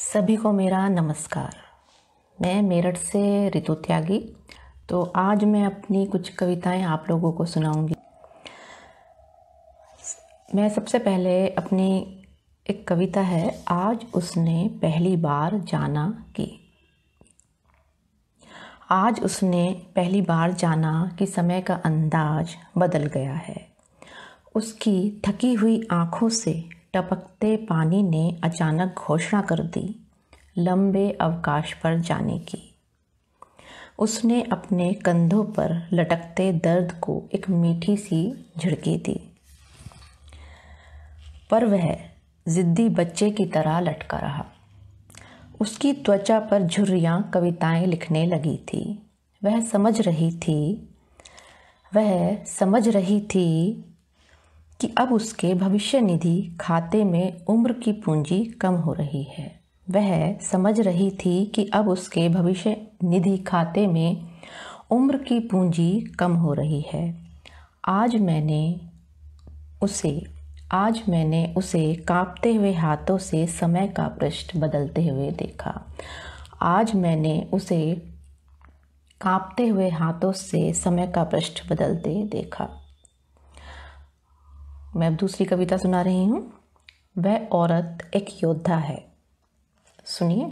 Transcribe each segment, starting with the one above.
सभी को मेरा नमस्कार मैं मेरठ से ऋतु त्यागी तो आज मैं अपनी कुछ कविताएं आप लोगों को सुनाऊंगी मैं सबसे पहले अपनी एक कविता है आज उसने पहली बार जाना कि आज उसने पहली बार जाना कि समय का अंदाज बदल गया है उसकी थकी हुई आँखों से टपकते पानी ने अचानक घोषणा कर दी लंबे अवकाश पर जाने की उसने अपने कंधों पर लटकते दर्द को एक मीठी सी झड़की दी पर वह ज़िद्दी बच्चे की तरह लटका रहा उसकी त्वचा पर झुर्रियाँ कविताएं लिखने लगी थी वह समझ रही थी वह समझ रही थी कि अब उसके भविष्य निधि खाते में उम्र की पूंजी कम हो रही है वह समझ रही थी कि अब उसके भविष्य निधि खाते में उम्र की पूंजी कम हो रही है आज मैंने उसे आज मैंने उसे कांपते हुए हाथों से समय का पृष्ठ बदलते हुए देखा आज मैंने उसे कांपते हुए हाथों से समय का पृष्ठ बदलते देखा मैं अब दूसरी कविता सुना रही हूँ वह औरत एक योद्धा है सुनिए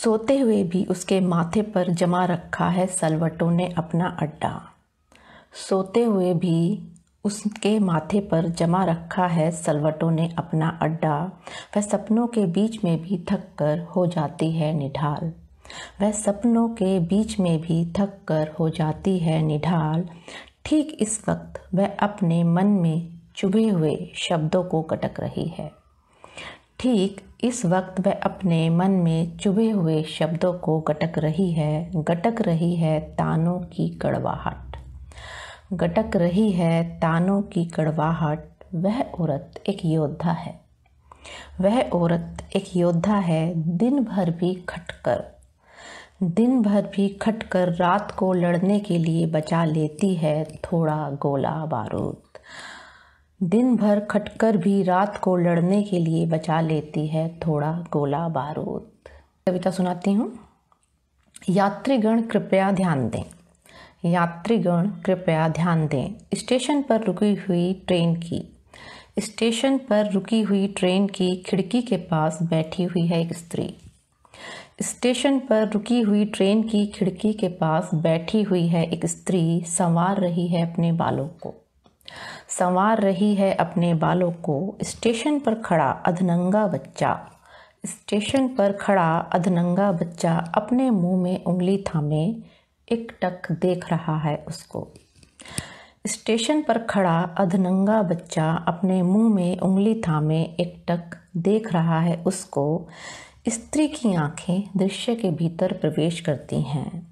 सोते हुए भी उसके माथे पर जमा रखा है सलवटों ने अपना अड्डा सोते हुए भी उसके माथे पर जमा रखा है सलवटों ने अपना अड्डा वह सपनों के बीच में भी थक कर हो जाती है निढाल वह सपनों के बीच में भी थक कर हो जाती है निढाल ठीक इस वक्त वह अपने मन में चुभे हुए शब्दों को कटक रही है ठीक इस वक्त वह अपने मन में चुभे हुए शब्दों को गटक रही है गटक रही है तानों की कड़वाहट गटक रही है तानों की कड़वाहट वह औरत एक योद्धा है वह औरत एक योद्धा है दिन भर भी खटकर दिन भर भी खटकर रात को लड़ने के लिए बचा लेती है थोड़ा गोला बारूद दिन भर खटकर भी रात को लड़ने के लिए बचा लेती है थोड़ा गोला बारूद कविता सुनाती हूँ यात्रीगण कृपया ध्यान दें यात्रीगण कृपया ध्यान दें स्टेशन पर रुकी हुई ट्रेन की स्टेशन पर रुकी हुई ट्रेन की खिड़की के पास बैठी हुई है एक स्त्री स्टेशन पर रुकी हुई ट्रेन की खिड़की के पास बैठी हुई है एक स्त्री संवार रही है अपने बालों को संवार रही है अपने बालों को स्टेशन पर खड़ा अधनंगा बच्चा स्टेशन पर खड़ा अधनंगा बच्चा अपने मुंह में उंगली थामे एक टक देख रहा है उसको स्टेशन पर खड़ा अधनंगा बच्चा अपने मुंह में उंगली थामे एक टक देख रहा है उसको स्त्री की आंखें दृश्य के भीतर प्रवेश करती हैं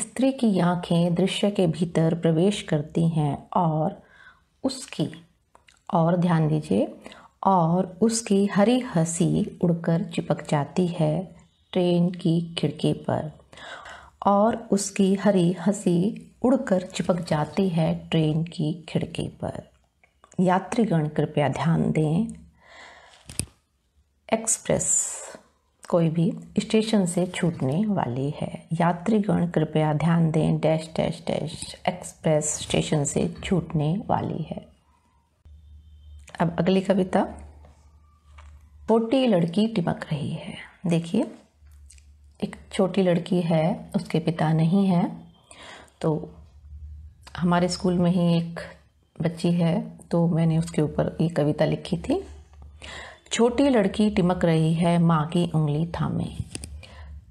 स्त्री की आंखें दृश्य के भीतर प्रवेश करती हैं और उसकी और ध्यान दीजिए और उसकी हरी हंसी उड़कर चिपक जाती है ट्रेन की खिड़की पर और उसकी हरी हंसी उड़कर चिपक जाती है ट्रेन की खिड़की पर यात्रीगण कृपया ध्यान दें एक्सप्रेस कोई भी स्टेशन से छूटने वाली है यात्रीगण कृपया ध्यान दें dash dash dash express station से छूटने वाली है अब अगली कविता छोटी लड़की टिमक रही है देखिए एक छोटी लड़की है उसके पिता नहीं है तो हमारे स्कूल में ही एक बच्ची है तो मैंने उसके ऊपर ये कविता लिखी थी छोटी लड़की टिमक रही है माँ की उंगली थामे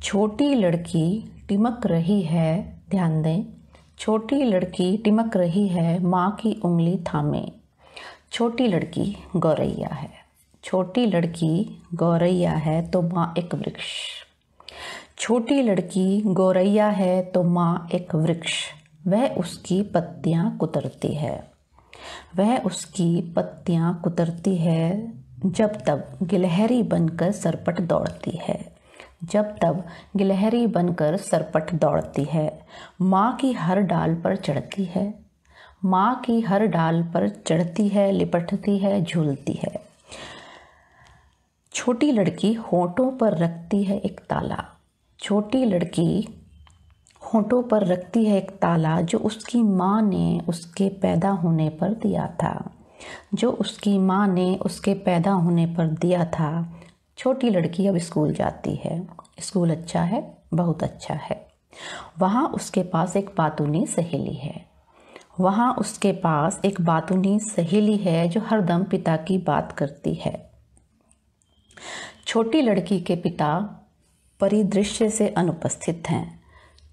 छोटी लड़की टिमक रही है ध्यान दें छोटी लड़की टिमक रही है माँ की उंगली थामे छोटी लड़की गौरैया है छोटी लड़की गौरैया है तो माँ एक वृक्ष छोटी लड़की गौरैया है तो माँ एक वृक्ष वह उसकी पत्तियाँ कुतरती है वह उसकी पत्तियाँ कुतरती है जब तब गिलहरी बनकर सरपट दौड़ती है जब तब गिलहरी बनकर सरपट दौड़ती है माँ की हर डाल पर चढ़ती है माँ की हर डाल पर चढ़ती है लिपटती है झूलती है छोटी लड़की होठों पर रखती है एक ताला छोटी लड़की होठों पर रखती है एक ताला जो उसकी माँ ने उसके पैदा होने पर दिया था जो उसकी माँ ने उसके पैदा होने पर दिया था छोटी लड़की अब स्कूल जाती है स्कूल अच्छा है बहुत अच्छा है वहाँ उसके पास एक बातूनी सहेली है वहाँ उसके पास एक बातूनी सहेली है जो हरदम पिता की बात करती है छोटी लड़की के पिता परिदृश्य से अनुपस्थित हैं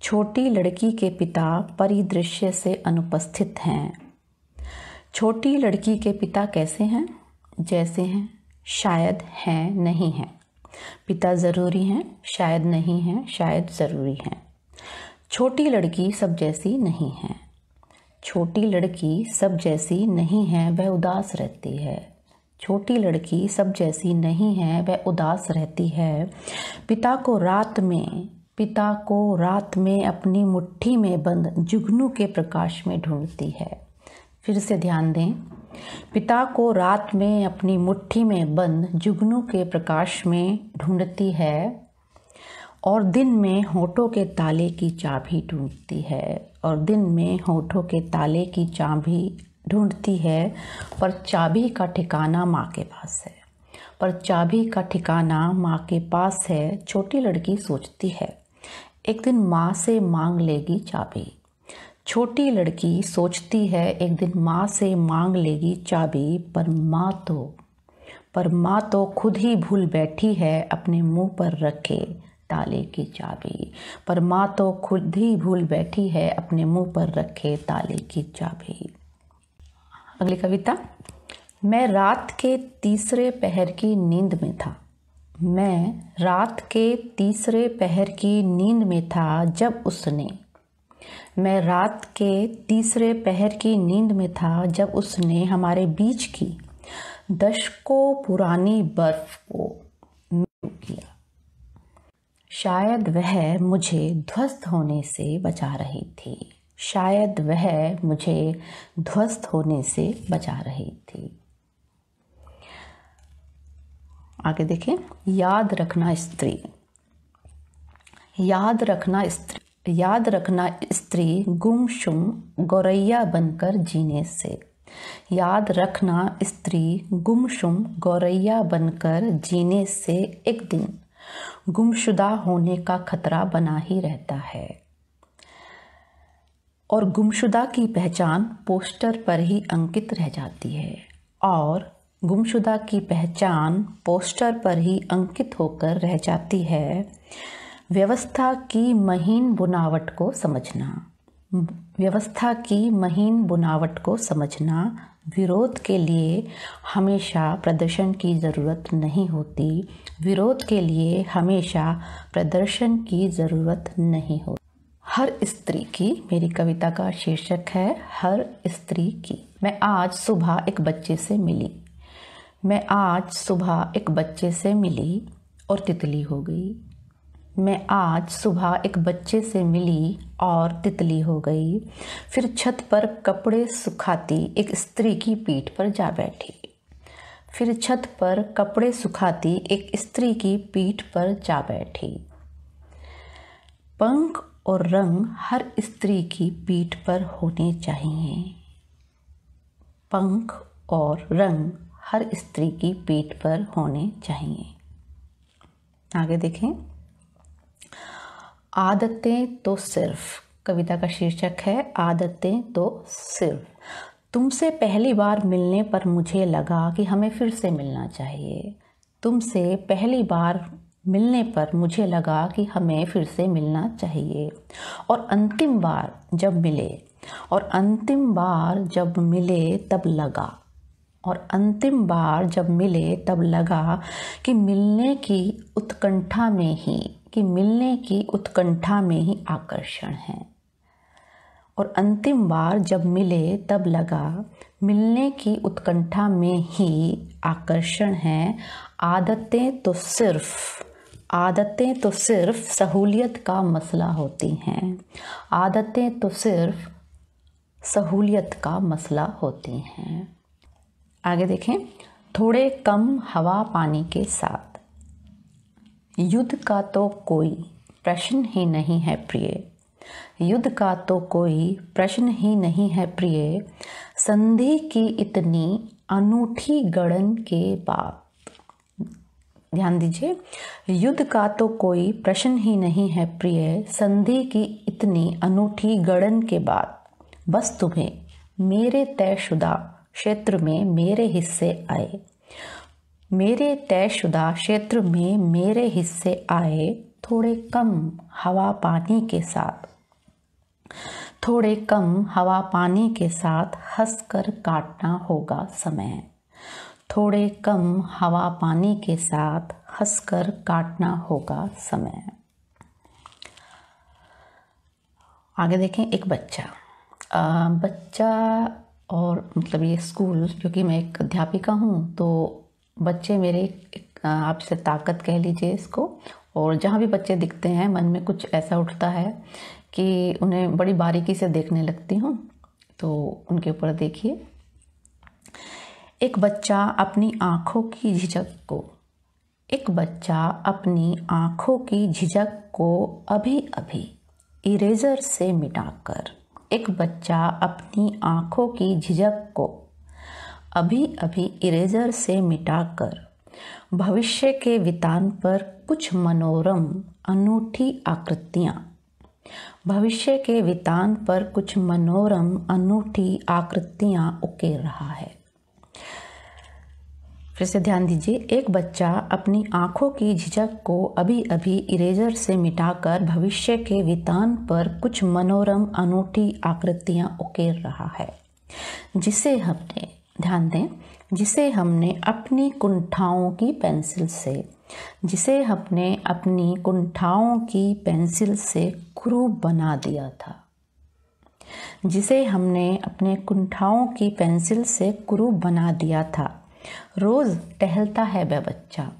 छोटी लड़की के पिता परिदृश्य से अनुपस्थित हैं छोटी लड़की के पिता कैसे हैं जैसे हैं शायद हैं नहीं हैं पिता ज़रूरी हैं शायद नहीं हैं शायद ज़रूरी हैं छोटी लड़की सब जैसी नहीं है छोटी लड़की सब जैसी नहीं है वह उदास रहती है छोटी लड़की सब जैसी नहीं है वह उदास रहती है पिता को रात में पिता को रात में अपनी मुट्ठी में बंद जुगनू के प्रकाश में ढूंढती है फिर से ध्यान दें पिता को रात में अपनी मुट्ठी में बंद जुगनू के प्रकाश में ढूंढती है और दिन में होठों के ताले की चाबी ढूंढती है और दिन में होठों के ताले की चाबी ढूंढती है पर चाबी का ठिकाना माँ के पास है पर चाबी का ठिकाना माँ के पास है छोटी लड़की सोचती है एक दिन माँ से मांग लेगी चाबी छोटी लड़की सोचती है एक दिन माँ से मांग लेगी चाबी पर माँ तो पर माँ तो खुद ही भूल बैठी है अपने मुंह पर रखे ताले की चाबी पर माँ तो खुद ही भूल बैठी है अपने मुंह पर रखे ताले की चाबी अगली कविता मैं रात के तीसरे पहर की नींद में था मैं रात के तीसरे पहर की नींद में था जब उसने मैं रात के तीसरे पहर की नींद में था जब उसने हमारे बीच की दशकों पुरानी बर्फ को किया शायद वह मुझे ध्वस्त होने से बचा रही थी शायद वह मुझे ध्वस्त होने से बचा रही थी आगे देखें याद रखना स्त्री याद रखना स्त्री याद रखना स्त्री गुमशुम गौरैया बनकर जीने से याद रखना स्त्री गुमशुम गौरैया बनकर जीने से एक दिन गुमशुदा होने का खतरा बना ही रहता है और गुमशुदा की पहचान पोस्टर पर ही अंकित रह जाती है और गुमशुदा की पहचान पोस्टर पर ही अंकित होकर रह जाती है व्यवस्था की महीन बुनावट को समझना व्यवस्था की महीन बुनावट को समझना विरोध के लिए हमेशा प्रदर्शन की ज़रूरत नहीं होती विरोध के लिए हमेशा प्रदर्शन की ज़रूरत नहीं होती हर स्त्री की मेरी कविता का शीर्षक है हर स्त्री की मैं आज सुबह एक बच्चे से मिली मैं आज सुबह एक बच्चे से मिली और तितली हो गई मैं आज सुबह एक बच्चे से मिली और तितली हो गई फिर छत पर कपड़े सुखाती एक स्त्री की पीठ पर जा बैठी फिर छत पर कपड़े सुखाती एक स्त्री की पीठ पर जा बैठी पंख और रंग हर स्त्री की पीठ पर होने चाहिए पंख और रंग हर स्त्री की पीठ पर होने चाहिए आगे देखें आदतें तो सिर्फ कविता का शीर्षक है आदतें तो सिर्फ तुमसे पहली बार मिलने पर मुझे लगा कि हमें फिर से मिलना चाहिए तुमसे पहली बार मिलने पर मुझे लगा कि हमें फिर से मिलना चाहिए और अंतिम बार जब मिले और अंतिम बार जब मिले तब लगा और अंतिम बार जब मिले तब लगा कि मिलने की उत्कंठा में ही कि मिलने की उत्कंठा में ही आकर्षण है और अंतिम बार जब मिले तब लगा मिलने की उत्कंठा में ही आकर्षण है आदतें तो सिर्फ आदतें तो सिर्फ सहूलियत का मसला होती हैं आदतें तो सिर्फ सहूलियत का मसला होती हैं आगे देखें थोड़े कम हवा पानी के साथ युद्ध का तो कोई प्रश्न ही नहीं है प्रिय युद्ध का तो कोई प्रश्न ही नहीं है प्रिय संधि की इतनी अनूठी गणन के बाद ध्यान दीजिए युद्ध का तो कोई प्रश्न ही नहीं है प्रिय संधि की इतनी अनूठी गणन के बाद बस तुम्हें मेरे तयशुदा क्षेत्र में मेरे हिस्से आए मेरे तयशुदा क्षेत्र में मेरे हिस्से आए थोड़े कम हवा पानी के साथ थोड़े कम हवा पानी के साथ हंस कर काटना होगा समय थोड़े कम हवा पानी के साथ हंस कर काटना होगा समय आगे देखें एक बच्चा आ, बच्चा और मतलब ये स्कूल क्योंकि मैं एक अध्यापिका हूँ तो बच्चे मेरे आपसे ताकत कह लीजिए इसको और जहाँ भी बच्चे दिखते हैं मन में कुछ ऐसा उठता है कि उन्हें बड़ी बारीकी से देखने लगती हूँ तो उनके ऊपर देखिए एक बच्चा अपनी आँखों की झिझक को एक बच्चा अपनी आँखों की झिझक को अभी अभी इरेजर से मिटाकर एक बच्चा अपनी आँखों की झिझक को अभी अभी इरेजर से मिटाकर भविष्य के वितान पर कुछ मनोरम अनूठी आकृतियाँ भविष्य के वितान पर कुछ मनोरम अनूठी आकृतियाँ उकेर रहा है फिर से ध्यान दीजिए एक बच्चा अपनी आंखों की झिझक को अभी अभी इरेजर से मिटाकर भविष्य के वितान पर कुछ मनोरम अनूठी आकृतियाँ उकेर रहा है जिसे हमने ध्यान दें जिसे हमने अपनी कुंठाओं की पेंसिल से जिसे हमने अपनी कुंठाओं की पेंसिल से क्रूप बना दिया था जिसे हमने अपने कुंठाओं की पेंसिल से क्रूप बना दिया था रोज़ टहलता है वह बच्चा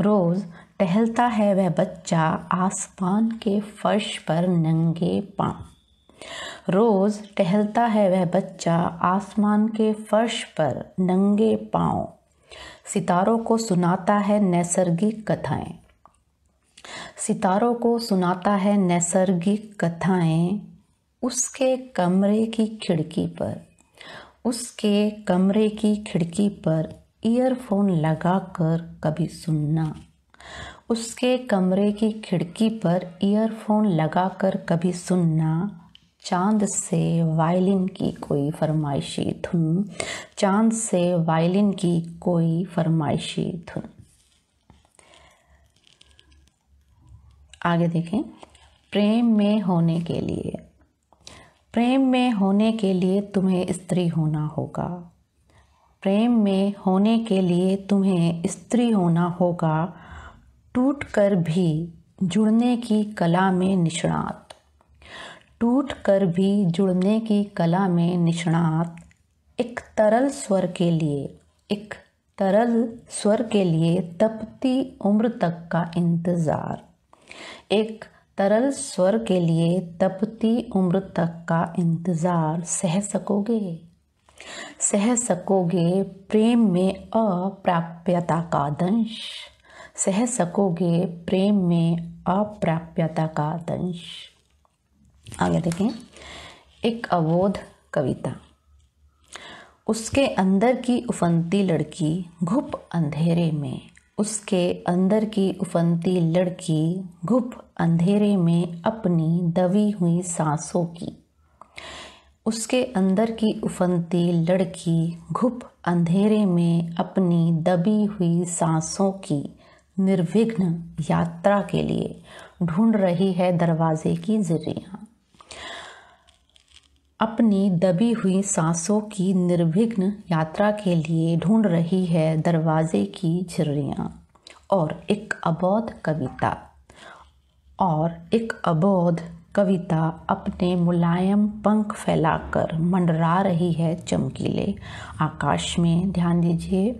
रोज़ टहलता है वह बच्चा आसमान के फर्श पर नंगे पांव रोज़ टहलता है वह बच्चा आसमान के फर्श पर नंगे पाँव सितारों को सुनाता है नैसर्गिक कथाएं सितारों को सुनाता है नैसर्गिक कथाएं उसके कमरे की खिड़की पर उसके कमरे की खिड़की पर ईयरफोन लगाकर कभी सुनना उसके कमरे की खिड़की पर ईयरफोन लगाकर कभी सुनना चांद से वायलिन की कोई फरमाइशी धुन चांद से वायलिन की कोई फरमाइशी धुन आगे देखें प्रेम में होने के लिए प्रेम में होने के लिए तुम्हें स्त्री होना होगा प्रेम में होने के लिए तुम्हें स्त्री होना होगा टूट कर भी जुड़ने की कला में निष्णात टूट कर भी जुड़ने की कला में निष्णात एक तरल स्वर के लिए एक तरल स्वर के लिए तपती उम्र तक का इंतज़ार एक तरल स्वर के लिए तपती उम्र तक का इंतज़ार सह सकोगे सह सकोगे प्रेम में अप्राप्यता का दंश सह सकोगे प्रेम में अप्राप्यता का दंश आगे देखें एक अवोध कविता उसके अंदर की उफनती लड़की घुप अंधेरे में उसके अंदर की उफनती लड़की घुप अंधेरे में अपनी दबी हुई सांसों की उसके अंदर की उफनती लड़की घुप अंधेरे में अपनी दबी हुई सांसों की निर्विघ्न यात्रा के लिए ढूंढ रही है दरवाजे की जरिया अपनी दबी हुई सांसों की निर्विघ्न यात्रा के लिए ढूंढ रही है दरवाजे की झिर्रियाँ और एक अबोध कविता और एक अबोध कविता अपने मुलायम पंख फैलाकर मंडरा रही है चमकीले आकाश में ध्यान दीजिए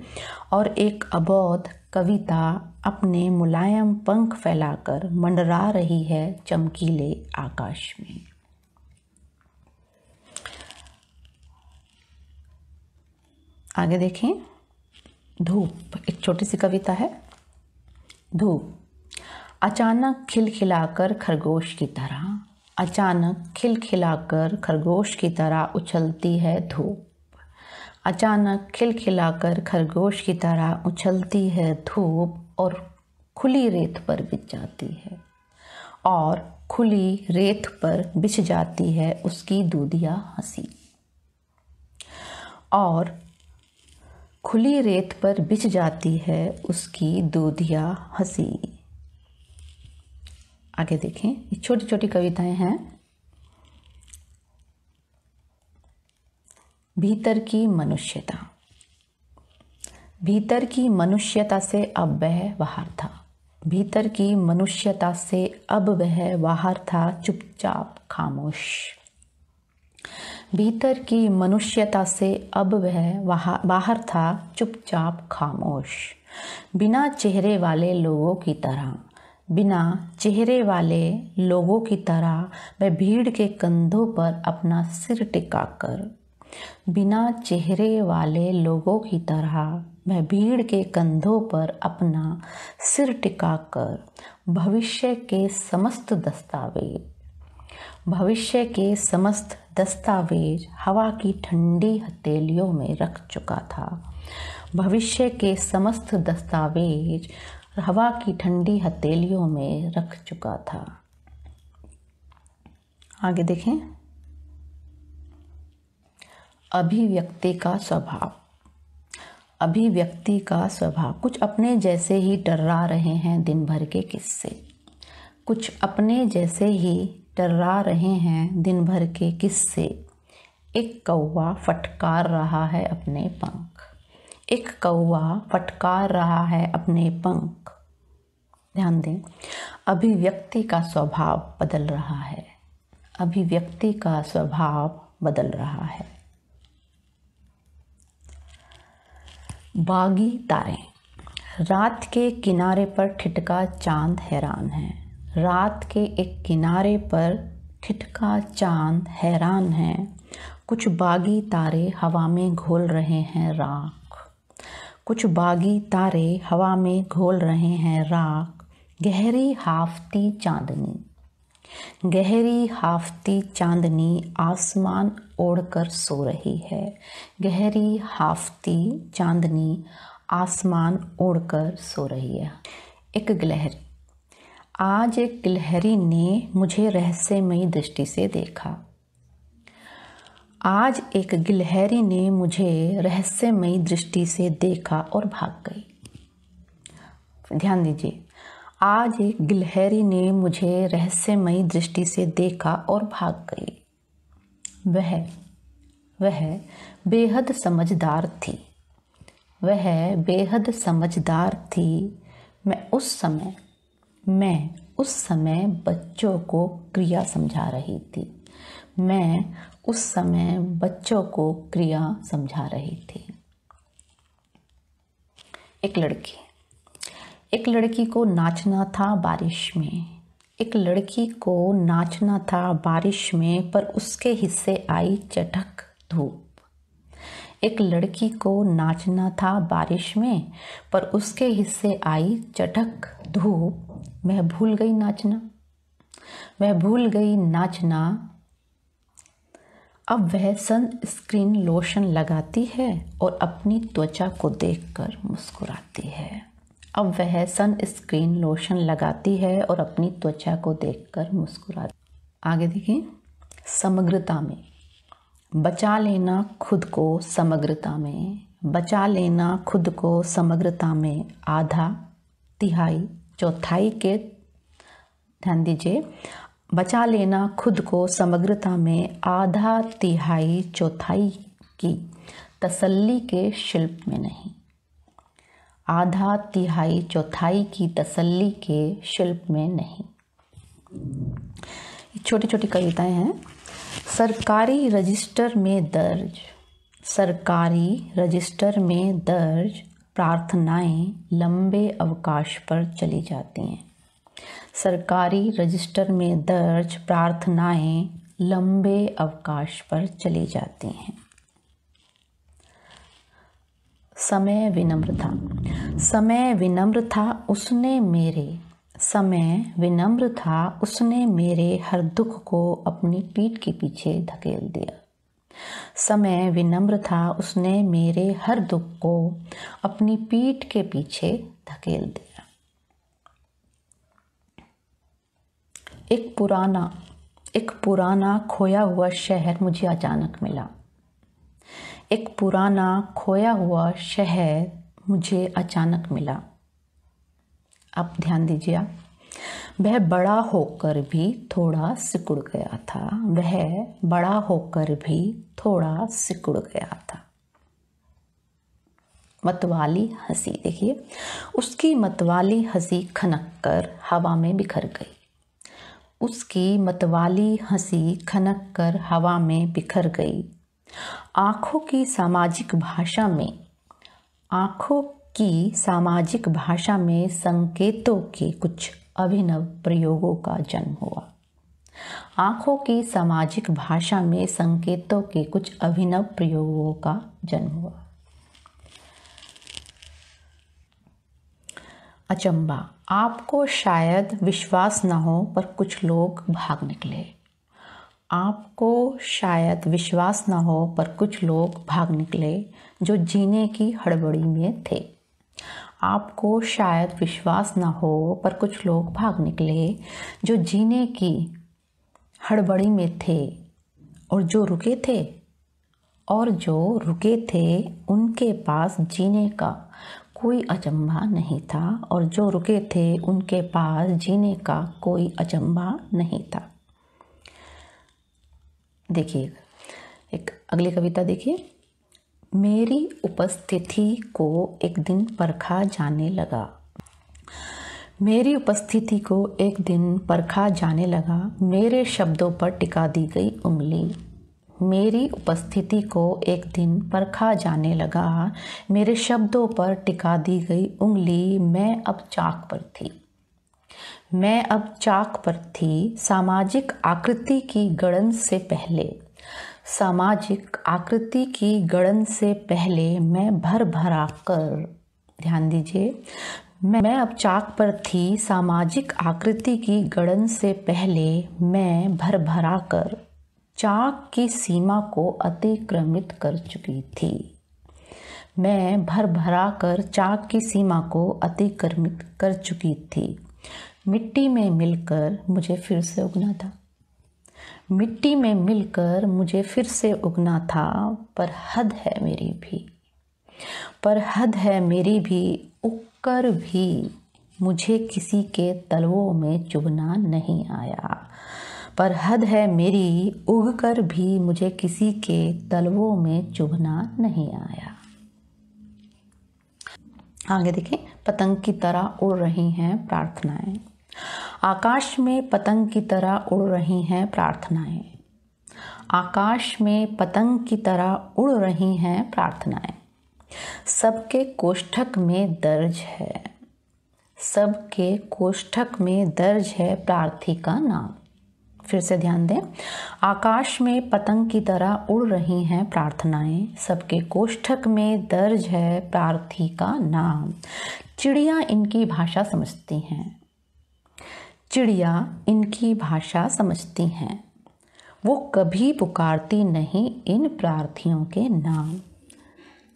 और एक अबोध कविता अपने मुलायम पंख फैलाकर मंडरा रही है चमकीले आकाश में आगे देखें धूप एक छोटी सी कविता है धूप अचानक खिलखिलाकर खरगोश की तरह अचानक खिलखिलाकर खरगोश की तरह उछलती है धूप अचानक खिलखिलाकर खरगोश की तरह उछलती है धूप और खुली रेत पर बिछ जाती है और खुली रेत पर बिछ जाती है उसकी दूधिया हंसी और खुली रेत पर बिछ जाती है उसकी दूधिया हंसी आगे देखें ये छोटी छोटी कविताएं हैं भीतर की मनुष्यता भीतर की मनुष्यता से अब वह बाहर था भीतर की मनुष्यता से अब वह बाहर था चुपचाप खामोश भीतर की मनुष्यता से अब वह बाहर था चुपचाप खामोश बिना चेहरे वाले लोगों की तरह बिना चेहरे वाले लोगों की तरह वह भीड़ के कंधों पर अपना सिर टिकाकर बिना चेहरे वाले लोगों की तरह वह भीड़ के कंधों पर अपना सिर टिकाकर भविष्य के समस्त दस्तावेज भविष्य के समस्त दस्तावेज हवा की ठंडी हथेलियों में रख चुका था भविष्य के समस्त दस्तावेज हवा की ठंडी हथेलियों में रख चुका था आगे देखें अभिव्यक्ति का स्वभाव अभिव्यक्ति का स्वभाव कुछ अपने जैसे ही डर्रा रहे हैं दिन भर के किस्से कुछ अपने जैसे ही टर्रा रहे हैं दिन भर के किस्से एक कौवा फटकार रहा है अपने पंख एक कौवा फटकार रहा है अपने पंख ध्यान दें अभिव्यक्ति का स्वभाव बदल रहा है अभिव्यक्ति का स्वभाव बदल रहा है बागी तारे रात के किनारे पर ठिटका चांद हैरान है रात के एक किनारे पर खिटका चांद हैरान है कुछ बागी तारे हवा में घोल रहे हैं राख कुछ बागी तारे हवा में घोल रहे हैं राख गहरी हाफती चांदनी गहरी हाफती चांदनी आसमान ओढ़कर सो रही है गहरी हाफती चांदनी आसमान ओढ़कर सो रही है एक गलहरी आज एक गिलहरी ने मुझे रहस्यमयी दृष्टि से देखा आज एक गिलहरी ने मुझे रहस्यमयी दृष्टि से देखा और भाग गई ध्यान दीजिए आज एक गिलहरी ने मुझे रहस्यमयी दृष्टि से देखा और भाग गई वह वह बेहद समझदार थी वह बेहद समझदार थी मैं उस समय मैं उस समय बच्चों को क्रिया समझा रही थी मैं उस समय बच्चों को क्रिया समझा रही थी एक लड़की एक लड़की को नाचना था बारिश में एक लड़की को नाचना था बारिश में पर उसके हिस्से आई चटक धूप एक लड़की को नाचना था बारिश में पर उसके हिस्से आई चटक धूप वह भूल गई नाचना वह भूल गई नाचना अब वह सन स्क्रीन लोशन लगाती है और अपनी त्वचा को देखकर मुस्कुराती है अब वह सन स्क्रीन लोशन लगाती है और अपनी त्वचा को देखकर मुस्कुराती आगे देखिए समग्रता में बचा लेना खुद को समग्रता में बचा लेना खुद को समग्रता में आधा तिहाई चौथाई के ध्यान दीजिए बचा लेना खुद को समग्रता में आधा तिहाई चौथाई की तसल्ली के शिल्प में नहीं आधा तिहाई चौथाई की तसल्ली के शिल्प में नहीं छोटी छोटी कविताएं हैं सरकारी रजिस्टर में दर्ज सरकारी रजिस्टर में दर्ज प्रार्थनाएं लंबे अवकाश पर चली जाती हैं सरकारी रजिस्टर में दर्ज प्रार्थनाएं लंबे अवकाश पर चली जाती हैं समय विनम्र था समय विनम्र था उसने मेरे समय विनम्र था उसने मेरे हर दुख को अपनी पीठ के पीछे धकेल दिया समय विनम्र था उसने मेरे हर दुख को अपनी पीठ के पीछे धकेल दिया एक पुराना एक पुराना खोया हुआ शहर मुझे अचानक मिला एक पुराना खोया हुआ शहर मुझे अचानक मिला आप ध्यान दीजिए आप वह बड़ा होकर भी थोड़ा सिकुड़ गया था वह बड़ा होकर भी थोड़ा सिकुड़ गया था मतवाली हंसी देखिए उसकी मतवाली हंसी खनक कर हवा में बिखर गई उसकी मतवाली हंसी खनक कर हवा में बिखर गई आँखों की सामाजिक भाषा में आँखों की सामाजिक भाषा में संकेतों के कुछ अभिनव प्रयोगों का जन्म हुआ आँखों की सामाजिक भाषा में संकेतों के कुछ अभिनव प्रयोगों का जन्म हुआ अचंबा आपको शायद विश्वास न हो पर कुछ लोग भाग निकले आपको शायद विश्वास न हो पर कुछ लोग भाग निकले जो जीने की हड़बड़ी में थे आपको शायद विश्वास ना हो पर कुछ लोग भाग निकले जो जीने की हड़बड़ी में थे और जो रुके थे और जो रुके थे उनके पास जीने का कोई अचंभा नहीं था और जो रुके थे उनके पास जीने का कोई अचंभा नहीं था देखिए एक अगली कविता देखिए मेरी उपस्थिति को एक दिन परखा जाने लगा मेरी उपस्थिति को एक दिन परखा जाने लगा मेरे शब्दों पर टिका दी गई उंगली मेरी उपस्थिति को एक दिन परखा जाने लगा मेरे शब्दों पर टिका दी गई उंगली मैं अब चाक पर थी मैं अब चाक पर थी सामाजिक आकृति की गणन से पहले सामाजिक आकृति की गणन से पहले मैं भर भरा कर ध्यान दीजिए मैं मैं अब चाक पर थी सामाजिक आकृति की गणन से पहले मैं भर भरा कर चाक की सीमा को अतिक्रमित कर चुकी थी मैं भर भरा कर चाक की सीमा को अतिक्रमित कर चुकी थी मिट्टी में मिलकर मुझे फिर से उगना था मिट्टी में मिलकर मुझे फिर से उगना था पर हद है मेरी भी पर हद है मेरी भी उग कर भी मुझे किसी के तलवों में चुभना नहीं आया पर हद है मेरी उग कर भी मुझे किसी के तलवों में चुभना नहीं आया आगे देखें पतंग की तरह उड़ रही हैं प्रार्थनाएं आकाश में पतंग की तरह उड़ रही हैं प्रार्थनाएं आकाश में पतंग की तरह उड़ रही हैं प्रार्थनाएं सबके कोष्ठक में दर्ज है सबके कोष्ठक में दर्ज है प्रार्थी का नाम फिर से ध्यान दें आकाश में पतंग की तरह उड़ रही हैं प्रार्थनाएं सबके कोष्ठक में दर्ज है प्रार्थी का नाम चिड़िया इनकी भाषा समझती हैं चिड़िया इनकी भाषा समझती हैं वो कभी पुकारती नहीं इन प्रार्थियों के नाम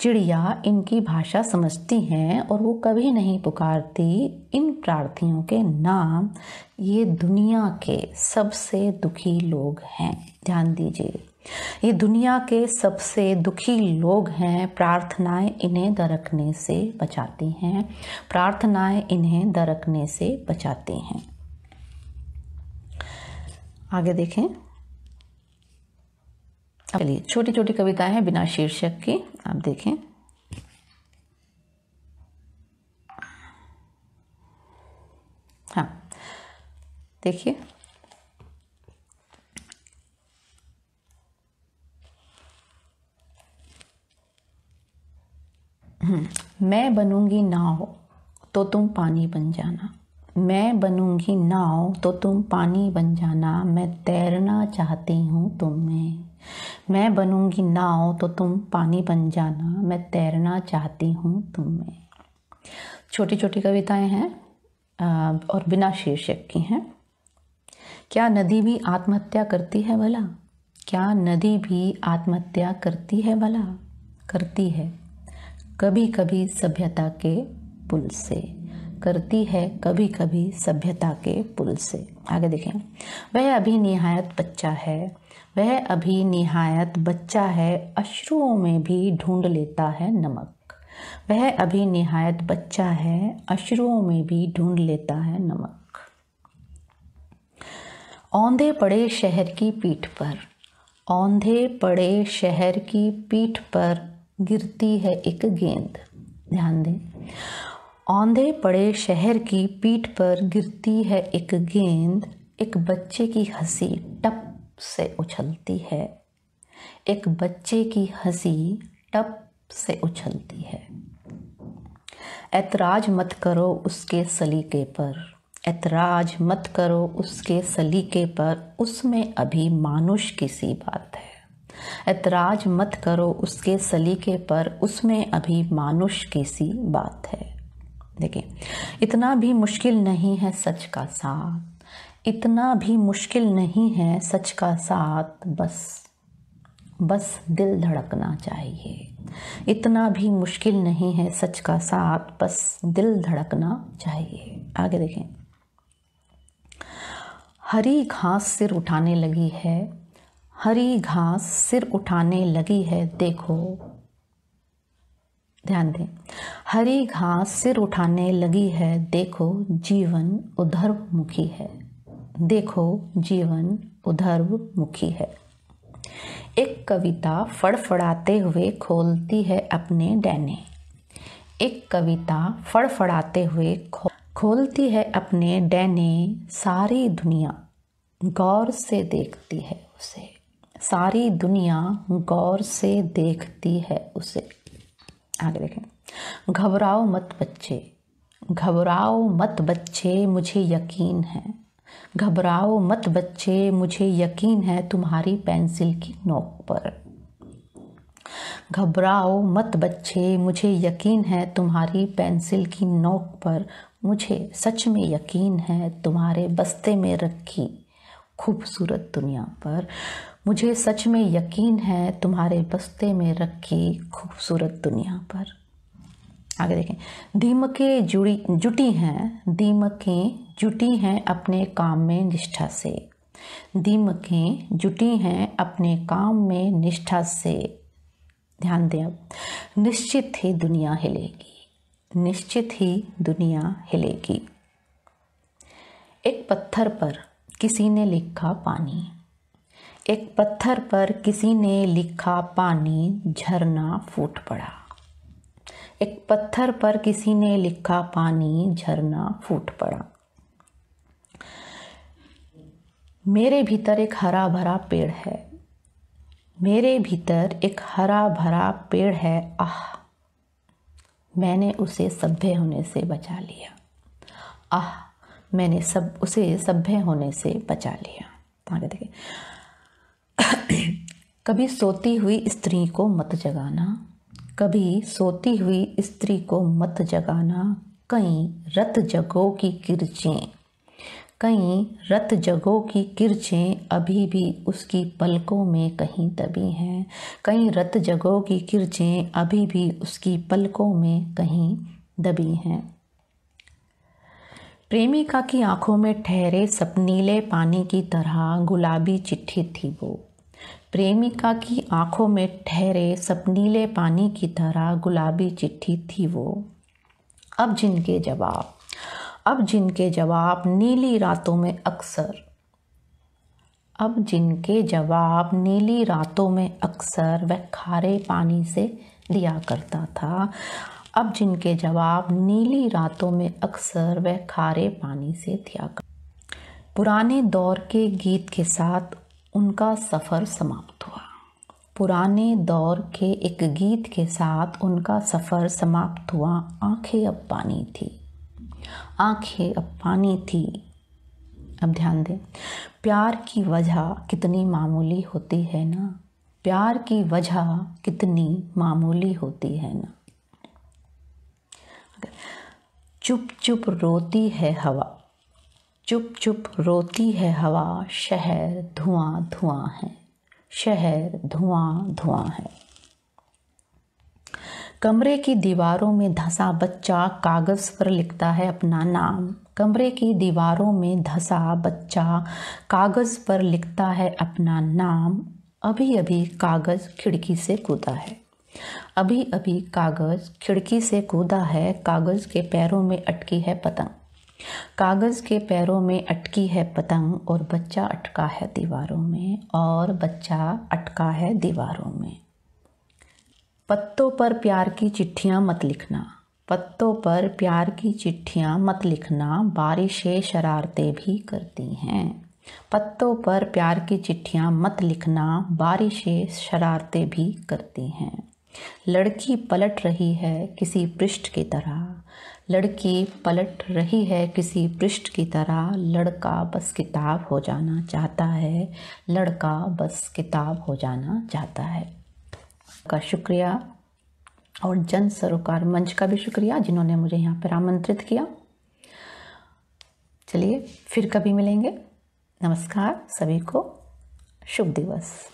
चिड़िया इनकी भाषा समझती हैं और वो कभी नहीं पुकारती इन प्रार्थियों के नाम ये दुनिया के सबसे दुखी लोग हैं ध्यान दीजिए ये दुनिया के सबसे दुखी लोग हैं प्रार्थनाएं इन्हें दरकने से बचाती हैं प्रार्थनाएं इन्हें दरकने से बचाती हैं आगे देखें चलिए छोटी छोटी कविताएं हैं बिना शीर्षक की आप देखें हाँ देखिए हम्म, मैं बनूंगी नाव तो तुम पानी बन जाना मैं बनूंगी नाव तो तुम पानी बन जाना मैं तैरना चाहती हूँ तुम्हें मैं बनूंगी नाव तो तुम पानी बन जाना मैं तैरना चाहती हूँ तुम्हें छोटी छोटी कविताएं हैं और बिना शीर्षक की हैं क्या नदी भी आत्महत्या करती है भला क्या नदी भी आत्महत्या करती है भला करती है कभी कभी सभ्यता के पुल से करती है कभी कभी सभ्यता के पुल से आगे देखें वह अभी निहायत बच्चा है वह अभी निहायत बच्चा है अश्रुओं में भी ढूंढ लेता है नमक वह अभी निहायत बच्चा है अश्रुओं में भी ढूंढ लेता है नमक औंधे पड़े शहर की पीठ पर औंधे पड़े शहर की पीठ पर गिरती है एक गेंद ध्यान दें औंधे पड़े शहर की पीठ पर गिरती है एक गेंद एक बच्चे की हंसी टप से उछलती है एक बच्चे की हंसी टप से उछलती है ऐतराज मत करो उसके सलीके पर ऐतराज मत करो उसके सलीके पर उसमें अभी मानुष की सी बात है ऐतराज मत करो उसके सलीके पर उसमें अभी मानुष की सी बात है देखिए इतना भी मुश्किल नहीं है सच का साथ इतना भी मुश्किल नहीं है सच का साथ बस बस दिल धड़कना चाहिए इतना भी मुश्किल नहीं है सच का साथ बस दिल धड़कना चाहिए आगे देखें हरी घास सिर उठाने लगी है हरी घास सिर उठाने लगी है देखो ध्यान दें हरी घास सिर उठाने लगी है देखो जीवन उधर्वमुखी है देखो जीवन उधर्वमुखी है एक कविता फड़फड़ाते हुए खोलती है अपने डैने एक कविता फड़फड़ाते हुए खो, खोलती है अपने डैने सारी दुनिया गौर से देखती है उसे सारी दुनिया गौर से देखती है उसे आगे देखें घबराओ मत बच्चे घबराओ मत बच्चे मुझे यकीन है घबराओ मत बच्चे मुझे यकीन है तुम्हारी पेंसिल की नोक पर घबराओ मत बच्चे मुझे यकीन है तुम्हारी पेंसिल की नोक पर मुझे सच में यकीन है तुम्हारे बस्ते में रखी खूबसूरत दुनिया पर मुझे सच में यकीन है तुम्हारे बस्ते में रखी खूबसूरत दुनिया पर आगे देखें दीमकें जुड़ी जुटी हैं दीमकें जुटी हैं अपने काम में निष्ठा से दीमकें जुटी हैं अपने काम में निष्ठा से ध्यान दें अब निश्चित ही दुनिया हिलेगी निश्चित ही दुनिया हिलेगी एक पत्थर पर किसी ने लिखा पानी एक पत्थर पर किसी ने लिखा पानी झरना फूट पड़ा एक पत्थर पर किसी ने लिखा पानी झरना फूट पड़ा मेरे भीतर एक हरा भरा पेड़ है मेरे भीतर एक हरा भरा पेड़ है आह मैंने उसे सभ्य होने से बचा लिया आह मैंने सब उसे सभ्य होने से बचा लिया आगे देखिए कभी सोती हुई स्त्री को मत जगाना कभी सोती हुई स्त्री को मत जगाना कई रत जगों की किरचें कई रत जगों की किरचें अभी भी उसकी पलकों में कहीं दबी हैं कई रत जगों की किरचें अभी भी उसकी पलकों में कहीं दबी हैं प्रेमिका की आंखों में ठहरे सपनीले पानी की तरह गुलाबी चिट्ठी थी वो प्रेमिका की आंखों में ठहरे सपनीले पानी की तरह गुलाबी चिट्ठी थी वो अब जिनके जवाब अब जिनके जवाब नीली रातों में अक्सर अब जिनके जवाब नीली रातों में अक्सर वह खारे पानी से दिया करता था अब जिनके जवाब नीली रातों में अक्सर वह खारे पानी से दिया कर पुराने दौर के गीत के साथ उनका सफ़र समाप्त हुआ पुराने दौर के एक गीत के साथ उनका सफ़र समाप्त हुआ आंखें अब पानी थी आंखें अब पानी थी अब ध्यान दें प्यार की वजह कितनी मामूली होती है ना प्यार की वजह कितनी मामूली होती है ना चुप चुप रोती है हवा चुप चुप रोती है हवा शहर धुआं धुआं है शहर धुआं धुआं है कमरे की दीवारों में धंसा बच्चा कागज़ पर लिखता है अपना नाम कमरे की दीवारों में धंसा बच्चा कागज़ पर लिखता है अपना नाम अभी अभी कागज़ खिड़की से कूदा है अभी अभी कागज़ खिड़की से कूदा है कागज़ के पैरों में अटकी है पतंग कागज़ के पैरों में अटकी है पतंग और बच्चा अटका है दीवारों में और बच्चा अटका है दीवारों में पत्तों पर प्यार की चिट्ठियाँ मत लिखना पत्तों पर प्यार की चिट्ठियाँ मत लिखना बारिशें शरारतें भी करती हैं पत्तों पर प्यार की चिट्ठियाँ मत लिखना बारिशें शरारतें भी करती हैं लड़की पलट रही है किसी पृष्ठ की तरह लड़की पलट रही है किसी पृष्ठ की तरह लड़का बस किताब हो जाना चाहता है लड़का बस किताब हो जाना चाहता है का शुक्रिया और जन सरोकार मंच का भी शुक्रिया जिन्होंने मुझे यहाँ पर आमंत्रित किया चलिए फिर कभी मिलेंगे नमस्कार सभी को शुभ दिवस